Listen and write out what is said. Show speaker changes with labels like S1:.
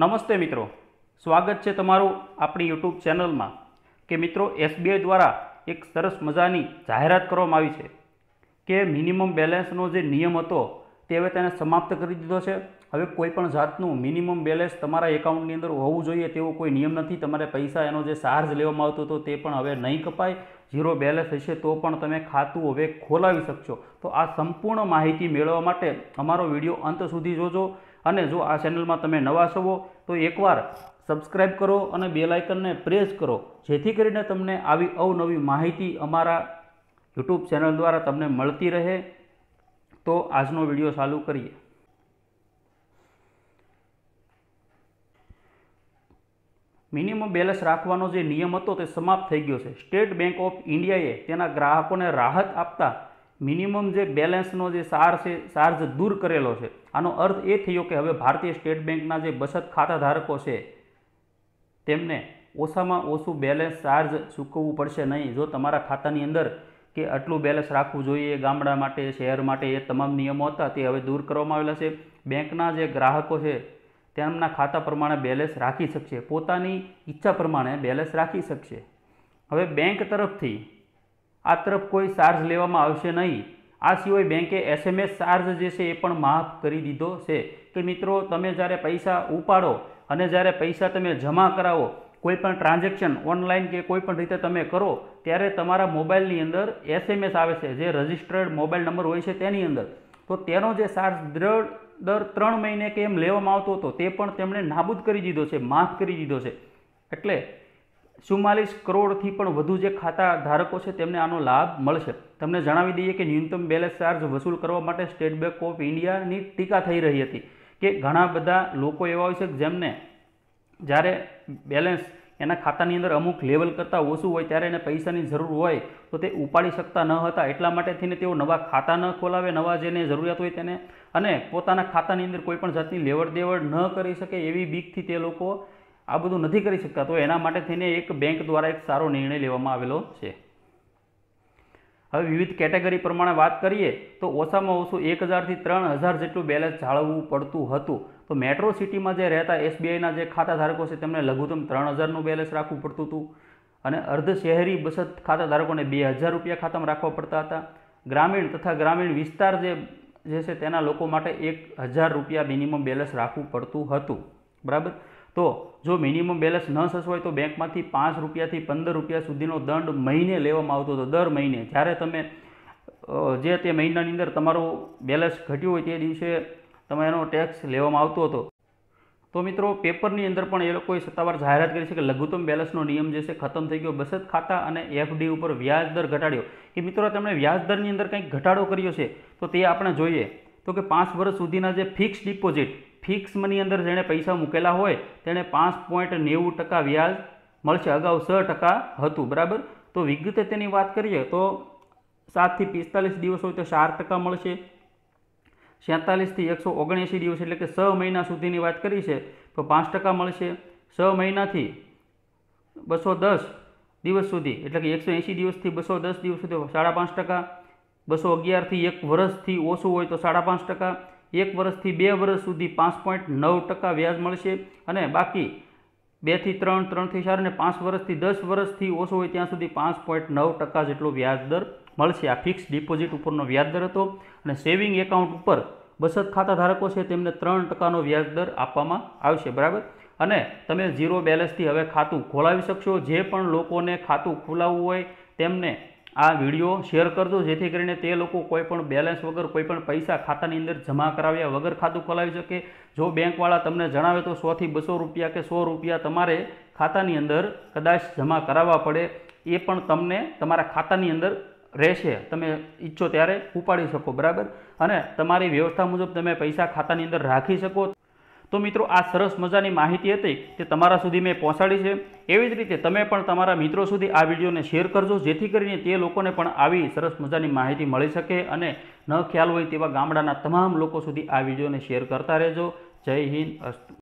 S1: નમસ્તે મિત્રો સ્વાગત છે તમારું આપણી યુટ્યુબ ચેનલમાં કે મિત્રો એસબીઆઈ દ્વારા એક સરસ મજાની જાહેરાત કરવામાં આવી છે કે મિનિમમ બેલેન્સનો જે નિયમ હતો તે હવે તેને સમાપ્ત કરી દીધો છે હવે કોઈ પણ જાતનું મિનિમમ બેલેન્સ તમારા એકાઉન્ટની અંદર હોવું જોઈએ તેવો કોઈ નિયમ નથી તમારે પૈસા એનો જે ચાર્જ લેવામાં આવતો હતો તે પણ હવે નહીં કપાય ઝીરો બેલેન્સ હશે તો પણ તમે ખાતું હવે ખોલાવી શકશો તો આ સંપૂર્ણ માહિતી મેળવવા માટે અમારો વિડીયો અંત સુધી જોજો અને જો આ ચેનલમાં તમે નવા છો તો એકવાર સબસ્ક્રાઇબ કરો અને બેલ આઇકનને પ્રેસ કરો જેથી કરીને તમને આવી અવનવી માહિતી અમારા યુટ્યુબ ચેનલ દ્વારા તમને મળતી રહે તો આજનો વિડીયો ચાલુ કરીએ મિનિમમ બેલેન્સ રાખવાનો જે નિયમ હતો તે સમાપ્ત થઈ ગયો છે સ્ટેટ બેંક ઓફ ઇન્ડિયાએ તેના ગ્રાહકોને રાહત આપતા મિનિમમ જે બેલેન્સનો જે સાર છે ચાર્જ દૂર કરેલો છે આનો અર્થ એ થયો કે હવે ભારતીય સ્ટેટ બેંકના જે બચત ખાતા ધારકો છે તેમને ઓછામાં ઓછું બેલેન્સ ચાર્જ ચૂકવવું પડશે નહીં જો તમારા ખાતાની અંદર કે આટલું બેલેન્સ રાખવું જોઈએ ગામડા માટે શહેર માટે એ તમામ નિયમો હતા તે હવે દૂર કરવામાં આવેલા છે બેંકના જે ગ્રાહકો છે તેમના ખાતા પ્રમાણે બેલેન્સ રાખી શકશે પોતાની ઈચ્છા પ્રમાણે બેલેન્સ રાખી શકશે હવે બેંક તરફથી આ તરફ કોઈ ચાર્જ લેવામાં આવશે નહીં આ સિવાય બેંકે એસએમએસ ચાર્જ જે છે એ પણ માફ કરી દીધો છે કે મિત્રો તમે જ્યારે પૈસા ઉપાડો અને જ્યારે પૈસા તમે જમા કરાવો કોઈ પણ ટ્રાન્ઝેક્શન ઓનલાઈન કે કોઈ પણ રીતે તમે કરો ત્યારે તમારા મોબાઈલની અંદર એસએમએસ આવે છે જે રજિસ્ટર્ડ મોબાઈલ નંબર હોય છે તેની અંદર તો તેનો જે ચાર્જ દર દર ત્રણ મહિને કે એમ લેવામાં આવતો હતો તે પણ તેમણે નાબૂદ કરી દીધો છે માફ કરી દીધો છે એટલે ચુમ્માલીસ કરોડથી પણ વધુ જે ખાતા ધારકો છે તેમને આનો લાભ મળશે તમને જણાવી દઈએ કે ન્યૂનતમ બેલેન્સ ચાર્જ વસૂલ કરવા માટે સ્ટેટ બેંક ઓફ ઇન્ડિયાની ટીકા થઈ રહી હતી કે ઘણા બધા લોકો એવા હોય છે જેમને જ્યારે બેલેન્સ એના ખાતાની અંદર અમુક લેવલ કરતાં ઓછું હોય ત્યારે એને પૈસાની જરૂર હોય તો તે ઉપાડી શકતા ન હતા એટલા માટે થઈને તેઓ નવા ખાતા ન ખોલાવે નવા જેને જરૂરિયાત હોય તેને અને પોતાના ખાતાની અંદર કોઈપણ જાતની લેવડ દેવડ ન કરી શકે એવી બીકથી તે લોકો આ બધું નથી કરી શકતા તો એના માટે થઈને એક બેંક દ્વારા એક સારો નિર્ણય લેવામાં આવેલો છે હવે વિવિધ કેટેગરી પ્રમાણે વાત કરીએ તો ઓછામાં ઓછું એક હજારથી ત્રણ હજાર જેટલું બેલેન્સ જાળવવું પડતું હતું તો મેટ્રો સિટીમાં જે રહેતા એસબીઆઈના જે ખાતા ધારકો છે તેમને લઘુત્તમ ત્રણ હજારનું બેલેન્સ રાખવું પડતું હતું અને અર્ધ શહેરી બસત ખાતા ધારકોને બે હજાર રૂપિયા ખાતામાં રાખવા પડતા હતા ગ્રામીણ તથા ગ્રામીણ વિસ્તાર જે જે છે તેના લોકો માટે એક હજાર રૂપિયા મિનિમમ બેલેન્સ રાખવું પડતું હતું બરાબર તો જો મિનિમમ બેલેન્સ ન સચવાય તો બેંકમાંથી પાંચ રૂપિયાથી પંદર રૂપિયા સુધીનો દંડ મહિને લેવામાં આવતો હતો દર મહિને જ્યારે તમે જે તે મહિનાની અંદર તમારું બેલેન્સ ઘટ્યું હોય તે દિવસે તમે એનો ટેક્સ લેવામાં આવતો હતો તો મિત્રો પેપરની અંદર પણ એ લોકોએ સત્તાવાર જાહેરાત કરી છે કે લઘુત્તમ બેલેન્સનો નિયમ જે છે ખતમ થઈ ગયો બચત ખાતા અને એફડી ઉપર વ્યાજ દર ઘટાડ્યો કે મિત્રો તેમણે વ્યાજ દરની અંદર કંઈક ઘટાડો કર્યો છે તો તે આપણે જોઈએ તો કે પાંચ વર્ષ સુધીના જે ફિક્સ ડિપોઝિટ ફિક્સ મની અંદર જેણે પૈસા મૂકેલા હોય તેણે પાંચ પોઈન્ટ નેવું ટકા વ્યાજ મળશે અગાઉ છ ટકા હતું બરાબર તો વિગતે તેની વાત કરીએ તો સાતથી પિસ્તાલીસ દિવસ હોય તો ચાર ટકા મળશે છેતાલીસથી એકસો ઓગણએંસી દિવસ એટલે કે છ મહિના સુધીની વાત કરી છે તો પાંચ ટકા મળશે છ મહિનાથી બસો દસ દિવસ સુધી એટલે કે એકસો એંસી દિવસથી બસો દસ દિવસ સુધી સાડા પાંચ ટકા બસો અગિયારથી એક વર્ષથી ઓછું હોય તો સાડા પાંચ ટકા એક વર્ષથી બે વર્ષ સુધી પાંચ પોઈન્ટ નવ ટકા વ્યાજ મળશે અને બાકી બેથી ત્રણ ત્રણથી ચાર અને પાંચ વર્ષથી દસ વર્ષથી ઓછો હોય ત્યાં સુધી પાંચ પોઈન્ટ નવ ટકા જેટલો વ્યાજ દર મળશે આ ફિક્સ ડિપોઝિટ ઉપરનો વ્યાજ દર હતો અને સેવિંગ એકાઉન્ટ ઉપર બચત ખાતા ધારકો છે તેમને ત્રણ ટકાનો વ્યાજ દર આપવામાં આવશે બરાબર અને તમે ઝીરો બેલેન્સથી હવે ખાતું ખોલાવી શકશો જે પણ લોકોને ખાતું ખોલાવવું હોય તેમને આ વિડીયો શેર કરજો જેથી કરીને તે લોકો કોઈપણ બેલેન્સ વગર કોઈપણ પૈસા ખાતાની અંદર જમા કરાવ્યા વગર ખાતું ખોલાવી શકે જો બેંકવાળા તમને જણાવે તો સોથી બસો રૂપિયા કે સો રૂપિયા તમારે ખાતાની અંદર કદાચ જમા કરાવવા પડે એ પણ તમને તમારા ખાતાની અંદર રહેશે તમે ઈચ્છો ત્યારે ઉપાડી શકો બરાબર અને તમારી વ્યવસ્થા મુજબ તમે પૈસા ખાતાની અંદર રાખી શકો તો મિત્રો આ સરસ મજાની માહિતી હતી તે તમારા સુધી મેં પહોંચાડી છે એવી જ રીતે તમે પણ તમારા મિત્રો સુધી આ વિડીયોને શેર કરજો જેથી કરીને તે લોકોને પણ આવી સરસ મજાની માહિતી મળી શકે અને ન ખ્યાલ હોય તેવા ગામડાના તમામ લોકો સુધી આ વિડીયોને શેર કરતા રહેજો જય હિન્દ અસ્તુ